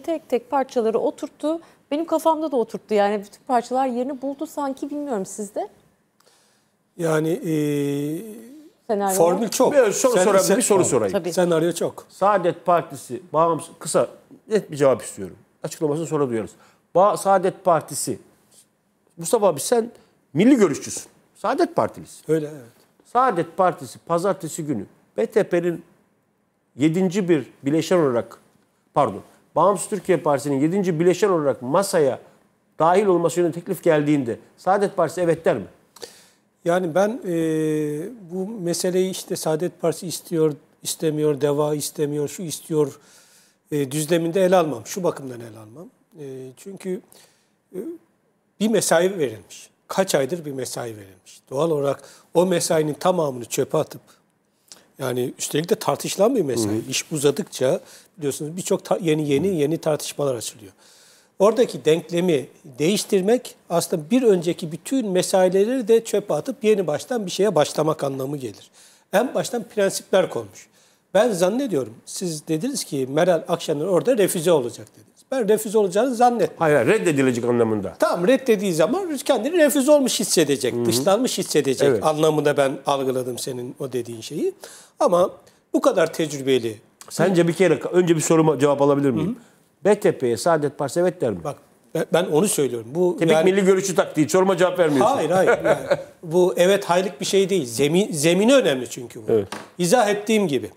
tek tek parçaları oturttu. Benim kafamda da oturttu yani bütün parçalar yerini buldu sanki bilmiyorum sizde. Yani e, formül çok. Bir soru Sen- sorayım, sen- bir soru sorayım. Tabii. Senaryo çok. Saadet Partisi, bağımsız, kısa net bir cevap istiyorum. Açıklamasını sonra duyarız. Ba Saadet Partisi, Mustafa abi sen milli görüşçüsün. Saadet Partilisin. Öyle evet. Saadet Partisi pazartesi günü BTP'nin 7. bir bileşen olarak pardon Bağımsız Türkiye Partisi'nin 7. bileşen olarak masaya dahil olması yönünde teklif geldiğinde Saadet Partisi evet der mi? Yani ben e, bu meseleyi işte Saadet Partisi istiyor, istemiyor, deva istemiyor, şu istiyor e, düzleminde ele almam. Şu bakımdan ele almam. E, çünkü e, bir mesai verilmiş. Kaç aydır bir mesai verilmiş. Doğal olarak o mesainin tamamını çöpe atıp yani üstelik de tartışılan bir mesele. Hı İş uzadıkça biliyorsunuz birçok yeni yeni yeni tartışmalar açılıyor. Oradaki denklemi değiştirmek aslında bir önceki bütün mesaileleri de çöpe atıp yeni baştan bir şeye başlamak anlamı gelir. En baştan prensipler konmuş. Ben zannediyorum siz dediniz ki Meral Akşener orada refüze olacak dedi ben refüze olacağını zannetmiyorum. Hayır, reddedilecek anlamında. Tamam reddediği zaman kendini refüze olmuş hissedecek, Hı-hı. dışlanmış hissedecek evet. anlamında ben algıladım senin o dediğin şeyi. Ama bu kadar tecrübeli. Sence bir kere önce bir soruma cevap alabilir miyim? Hı-hı. BTP'ye Saadet Partisi evet der mi? Bak ben onu söylüyorum. Bu Tebrik yani, milli görüşü taktiği. Çoruma cevap vermiyorsun. Hayır hayır. Yani, bu evet haylik bir şey değil. Zemin, zemini önemli çünkü bu. Evet. İzah ettiğim gibi.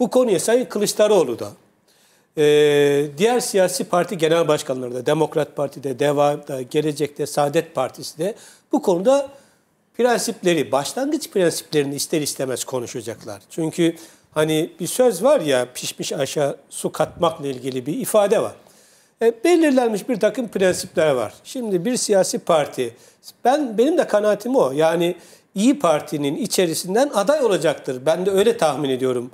Bu konuya Sayın Kılıçdaroğlu da e, diğer siyasi parti genel başkanları da Demokrat Parti'de, DEVA'da, Gelecek'te, Saadet Partisi de bu konuda prensipleri, başlangıç prensiplerini ister istemez konuşacaklar. Çünkü hani bir söz var ya pişmiş aşağı su katmakla ilgili bir ifade var. E, belirlenmiş bir takım prensipler var. Şimdi bir siyasi parti, ben benim de kanaatim o. Yani İyi Parti'nin içerisinden aday olacaktır. Ben de öyle tahmin ediyorum.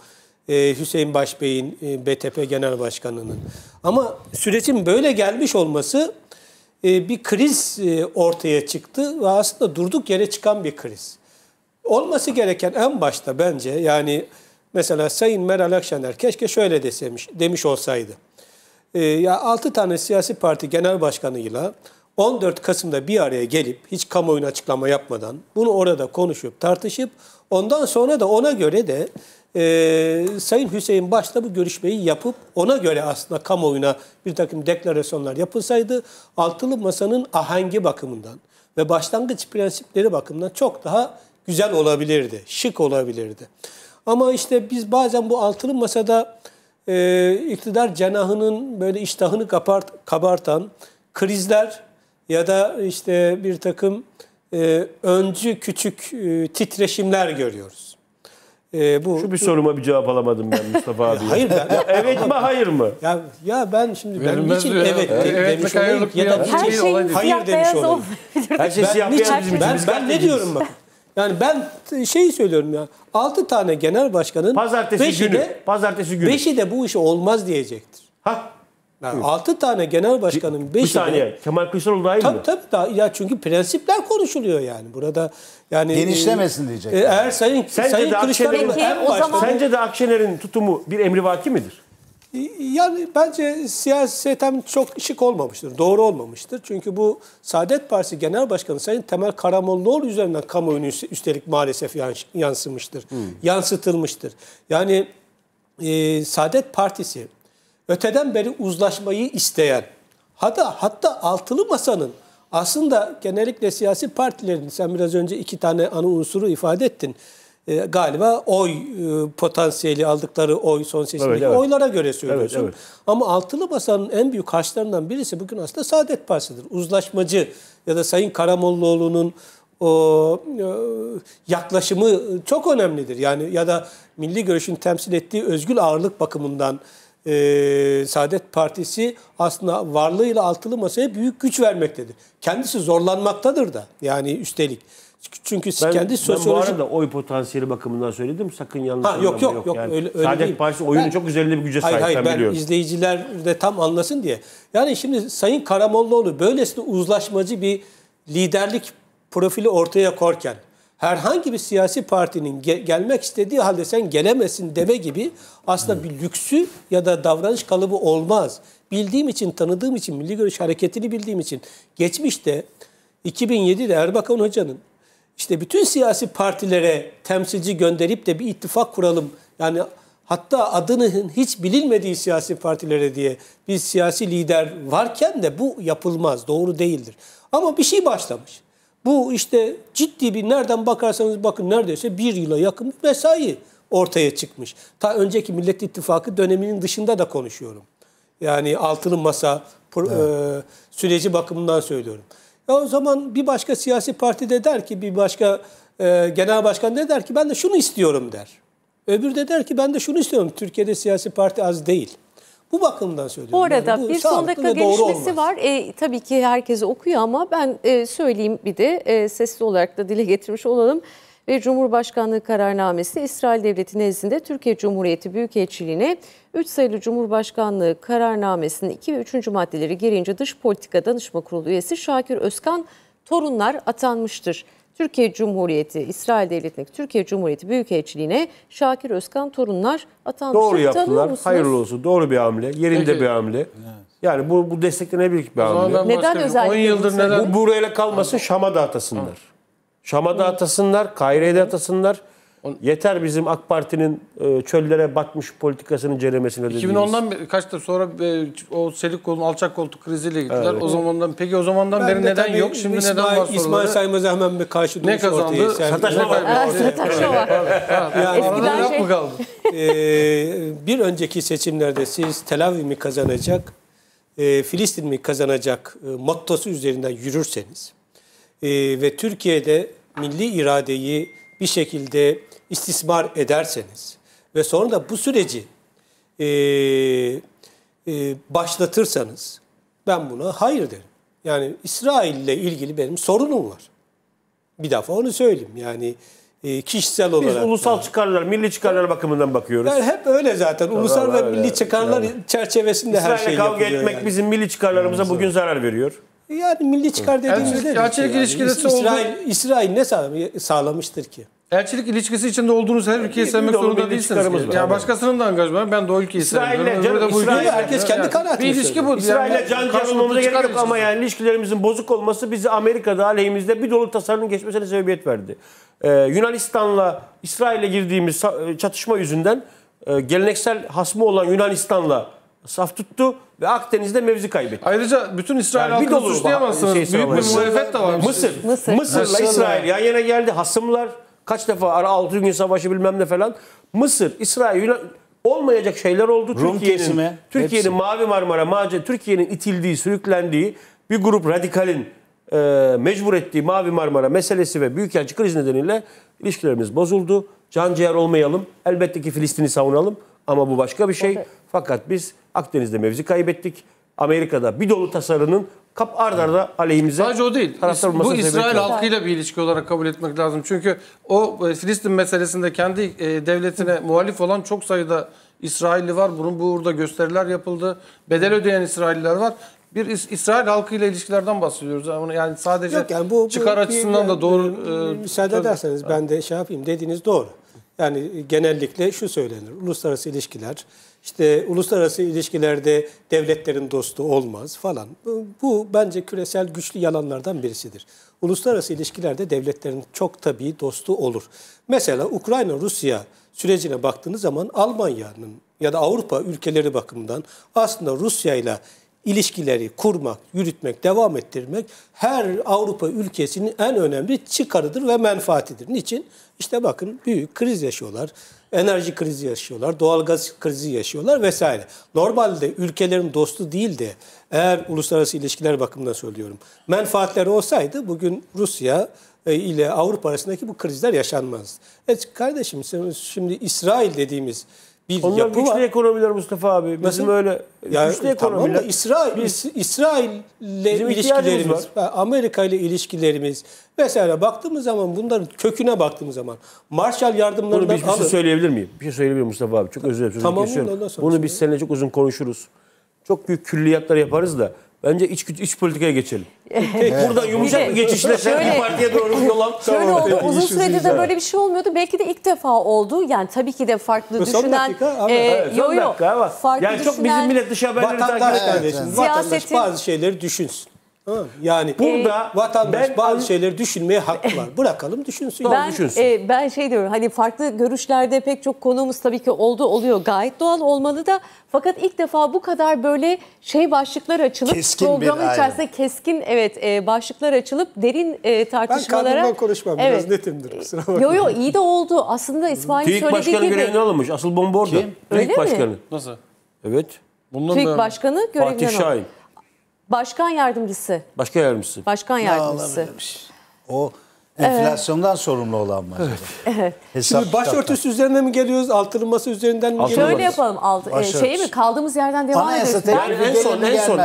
Ee, Hüseyin Başbey'in, e, BTP Genel Başkanı'nın. Ama sürecin böyle gelmiş olması e, bir kriz e, ortaya çıktı ve aslında durduk yere çıkan bir kriz. Olması gereken en başta bence yani mesela Sayın Meral Akşener keşke şöyle desemiş, demiş olsaydı. Ya 6 tane siyasi parti genel başkanıyla 14 Kasım'da bir araya gelip hiç kamuoyuna açıklama yapmadan bunu orada konuşup tartışıp ondan sonra da ona göre de e, Sayın Hüseyin başta bu görüşmeyi yapıp ona göre aslında kamuoyuna bir takım deklarasyonlar yapılsaydı altılı masanın ahengi bakımından ve başlangıç prensipleri bakımından çok daha güzel olabilirdi, şık olabilirdi. Ama işte biz bazen bu altılı masada e, iktidar cenahının böyle iştahını kapart, kabartan krizler ya da işte bir takım e, öncü küçük e, titreşimler görüyoruz. E, bu Şu bir soruma bir cevap alamadım ben Mustafa abi. hayır ben. Ya, evet mi hayır mı? Ya ya ben şimdi ben niçin diyor. evet, evet, evet demiş olayım ya da şey her şey hayır demiş olayım. her şey siyah beyaz bizim Ben, ben ne diyorum bak. Yani ben şeyi söylüyorum ya. 6 tane genel başkanın pazartesi beşi günü de, pazartesi günü. Beşi de bu iş olmaz diyecektir. Ha yani 6 tane genel başkanın 5'i tane Kemal Kılıçdaroğlu dahil tabii, mi? Tabii tabii. Ya çünkü prensipler konuşuluyor yani. Burada yani genişlemesin e, diyecek. E, eğer Sayın sence Sayın Kılıçdaroğlu en başta, zaman... sence de Akşener'in tutumu bir emrivaki midir? E, yani bence siyasetem çok şık olmamıştır, doğru olmamıştır. Çünkü bu Saadet Partisi Genel Başkanı Sayın Temel Karamollaoğlu üzerinden kamuoyunu üstelik maalesef yansımıştır, hmm. yansıtılmıştır. Yani e, Saadet Partisi öteden beri uzlaşmayı isteyen, hatta, hatta altılı masanın aslında genellikle siyasi partilerin, sen biraz önce iki tane ana unsuru ifade ettin. E, galiba oy e, potansiyeli aldıkları oy son seçimdeki evet, evet. oylara göre söylüyorsun. Evet, evet. Ama altılı masanın en büyük karşılarından birisi bugün aslında Saadet Partisi'dir. Uzlaşmacı ya da Sayın Karamollaoğlu'nun o e, yaklaşımı çok önemlidir. Yani ya da milli görüşün temsil ettiği özgür ağırlık bakımından e, Saadet Partisi aslında varlığıyla altılı masaya büyük güç vermektedir. Kendisi zorlanmaktadır da yani üstelik. Çünkü ben, kendi sosyoloji... Ben bu arada oy potansiyeli bakımından söyledim. Sakın yanlış ha, yok, yok, yok. yok öyle, öyle Saadet değil. Partisi oyunu ben, çok üzerinde bir güce sahip. Hayır, ben biliyorum. izleyiciler de tam anlasın diye. Yani şimdi Sayın Karamollaoğlu böylesine uzlaşmacı bir liderlik profili ortaya korken herhangi bir siyasi partinin ge- gelmek istediği halde sen gelemesin deme gibi aslında bir lüksü ya da davranış kalıbı olmaz. Bildiğim için, tanıdığım için, Milli Görüş Hareketi'ni bildiğim için geçmişte 2007'de Erbakan Hoca'nın işte bütün siyasi partilere temsilci gönderip de bir ittifak kuralım. Yani hatta adının hiç bilinmediği siyasi partilere diye bir siyasi lider varken de bu yapılmaz, doğru değildir. Ama bir şey başlamış. Bu işte ciddi bir nereden bakarsanız bakın neredeyse bir yıla yakın bir mesai ortaya çıkmış. Ta önceki Millet İttifakı döneminin dışında da konuşuyorum. Yani altılı masa evet. e, süreci bakımından söylüyorum. Ya o zaman bir başka siyasi parti de der ki bir başka e, genel başkan ne de der ki ben de şunu istiyorum der. Öbür de der ki ben de şunu istiyorum. Türkiye'de siyasi parti az değil. Bu bakımdan söylüyorum. Bu arada bu bir son dakika gelişmesi var. E, tabii ki herkes okuyor ama ben e, söyleyeyim bir de e, sesli olarak da dile getirmiş olalım. Ve Cumhurbaşkanlığı kararnamesi İsrail Devleti nezdinde Türkiye Cumhuriyeti Büyükelçiliğine 3 sayılı Cumhurbaşkanlığı kararnamesinin 2 ve 3. maddeleri gereğince Dış Politika Danışma Kurulu üyesi Şakir Özkan torunlar atanmıştır. Türkiye Cumhuriyeti, İsrail Devleti'ndeki Türkiye Cumhuriyeti Büyükelçiliğine Şakir Özkan torunlar atanmışlar. Doğru yaptılar. Hayırlı olsun. Doğru bir hamle. Yerinde Peki. bir hamle. Evet. Yani bu, bu desteklenebilir bir hamle. Neden özellikle? 10 yıldır neden? Bu buraya kalmasın Şam'a da atasınlar. Şam'a da atasınlar, Kaire'ye de atasınlar. Yeter bizim AK Parti'nin e, çöllere batmış politikasının ceremesini ödediğimiz. 2010'dan kaçta sonra e, o selik kolun alçak koltuk kriziyle gittiler. Evet. O zamandan peki o zamandan ben beri neden yok? Şimdi İsmail, neden var soruları? İsmail Saymaz hemen bir karşı duruş Ne kazandı? Sataşma var. Sataşma var. Yani Eskiden şey... mı e, kaldı? bir önceki seçimlerde siz Tel Aviv mi kazanacak, e, Filistin mi kazanacak e, mottosu üzerinden yürürseniz e, ve Türkiye'de milli iradeyi bir şekilde istismar ederseniz ve sonra da bu süreci e, e, başlatırsanız ben buna hayır derim. Yani İsrail ile ilgili benim sorunum var. Bir defa onu söyleyeyim. Yani e, kişisel Biz olarak. Biz ulusal da. çıkarlar, milli çıkarlar bakımından bakıyoruz. Ben hep öyle zaten. Ulusal tamam, ve öyle. milli çıkarlar yani. çerçevesinde İsrail'le her şey kavga etmek yani. bizim milli çıkarlarımıza yani, bugün zarar veriyor. Yani milli çıkar dediğimiz şey yani, ne? Gerçek yani. İsrail, İsrail ne sağlamıştır ki? Elçilik ilişkisi içinde olduğunuz her ülkeyi bir, sevmek bir zorunda değilsiniz. Ya Yani başkasının da angajmanı. Ben de o ülkeyi İsrail'le canım, bu İsrail, herkes kendi yani. kanaatini Bir ilişki bu. İsrail'le can canımıza gerek yok ama yani ilişkilerimizin bozuk olması bizi Amerika'da aleyhimizde bir dolu tasarının geçmesine sebebiyet verdi. Ee, Yunanistan'la İsrail'e girdiğimiz çatışma yüzünden e, geleneksel hasmı olan Yunanistan'la saf tuttu ve Akdeniz'de mevzi kaybetti. Ayrıca bütün İsrail yani halkını suçlayamazsınız. Şey Büyük bir muhalefet de var. Mısır. Mısır. Mısır'la İsrail yan yana geldi. Hasımlar Kaç defa ara 6 gün savaşı bilmem ne falan. Mısır, İsrail, Yunan olmayacak şeyler oldu. Rum Türkiye'nin Türkiye'nin Mavi Marmara, Mace, Türkiye'nin itildiği, sürüklendiği bir grup radikalin e, mecbur ettiği Mavi Marmara meselesi ve büyükelçi kriz nedeniyle ilişkilerimiz bozuldu. Can ciğer olmayalım. Elbette ki Filistin'i savunalım ama bu başka bir şey. Evet. Fakat biz Akdeniz'de mevzi kaybettik. Amerika'da bir dolu tasarının kap ard arda aleyhimize. Sadece o değil. Bu İsrail halkıyla bir ilişki olarak kabul etmek lazım. Çünkü o e, Filistin meselesinde kendi e, devletine muhalif olan çok sayıda İsrailli var. Bunun bu burada gösteriler yapıldı. Bedel ödeyen İsrailliler var. Bir İs- İsrail halkıyla ilişkilerden bahsediyoruz. Yani sadece Yok yani bu, bu çıkar açısından bir, da doğru. Bir, e, müsaade ederseniz ben de şey yapayım. Dediğiniz doğru. Yani e, genellikle şu söylenir. Uluslararası ilişkiler, işte uluslararası ilişkilerde devletlerin dostu olmaz falan. Bu, bu bence küresel güçlü yalanlardan birisidir. Uluslararası ilişkilerde devletlerin çok tabii dostu olur. Mesela Ukrayna-Rusya sürecine baktığınız zaman Almanya'nın ya da Avrupa ülkeleri bakımından aslında Rusya ile ilişkileri kurmak, yürütmek, devam ettirmek her Avrupa ülkesinin en önemli çıkarıdır ve menfaatidir. Niçin? İşte bakın büyük kriz yaşıyorlar. Enerji krizi yaşıyorlar, doğal gaz krizi yaşıyorlar vesaire. Normalde ülkelerin dostu değil de eğer uluslararası ilişkiler bakımından söylüyorum. Menfaatleri olsaydı bugün Rusya e, ile Avrupa arasındaki bu krizler yaşanmaz. Evet kardeşim şimdi İsrail dediğimiz bir Onlar yapı güçlü var. ekonomiler Mustafa abi. Bizim, bizim öyle yani, güçlü ekonomiler. Tamam İsrail, biz, İsrail'le ilişkilerimiz, Amerika ile ilişkilerimiz vesaire baktığımız zaman bunların köküne baktığımız zaman Marshall yardımlarından Bunu bir, bir şey söyleyebilir miyim? Bir şey söyleyebilir miyim Mustafa abi? Çok özür dilerim. Tamam, ondan sonra Bunu biz seninle çok uzun konuşuruz. Çok büyük külliyatlar yaparız da Bence iç, iç politikaya geçelim. Tek buradan yumuşak bir geçişle şöyle, bir partiye doğru yol al. Şöyle tamam, oldu. Uzun süredir de böyle bir şey olmuyordu. Belki de ilk defa oldu. Yani tabii ki de farklı son düşünen. Dakika, e, evet, yo, yo, dakika, farklı yani çok bizim millet dış haberleri takip etmediği için vatandaş bazı şeyleri düşünsün yani ee, burada e, vatandaş ben, bazı şeyleri düşünmeye hakkı var. Bırakalım düşünsün. Ben, düşünsün. E, ben şey diyorum hani farklı görüşlerde pek çok konuğumuz tabii ki oldu oluyor. Gayet doğal olmalı da fakat ilk defa bu kadar böyle şey başlıklar açılıp keskin programın bir, içerisinde aynen. keskin evet e, başlıklar açılıp derin e, tartışmalara. Ben kadından konuşmam evet. biraz netimdir kusura bakmayın. Yo yo iyi de oldu. Aslında İsmail'in söylediği başkanı gibi. başkanı görevini alınmış. Asıl bomba orada. Kim? Öyle mi? başkanı. Nasıl? Evet. Bundan TÜİK Başkanı görevinden Fatih Şahin. Başkan yardımcısı. Başkan yardımcısı. Başkan yardımcısı. O enflasyondan evet. sorumlu olan var. Evet. evet. Hesap Şimdi başörtüsü kitapta. mi geliyoruz? Altırılması üzerinden mi geliyoruz? Şöyle yapalım. Alt, e, şey mi? Kaldığımız yerden devam ediyoruz. Anayasa teklifi yani en son, en son.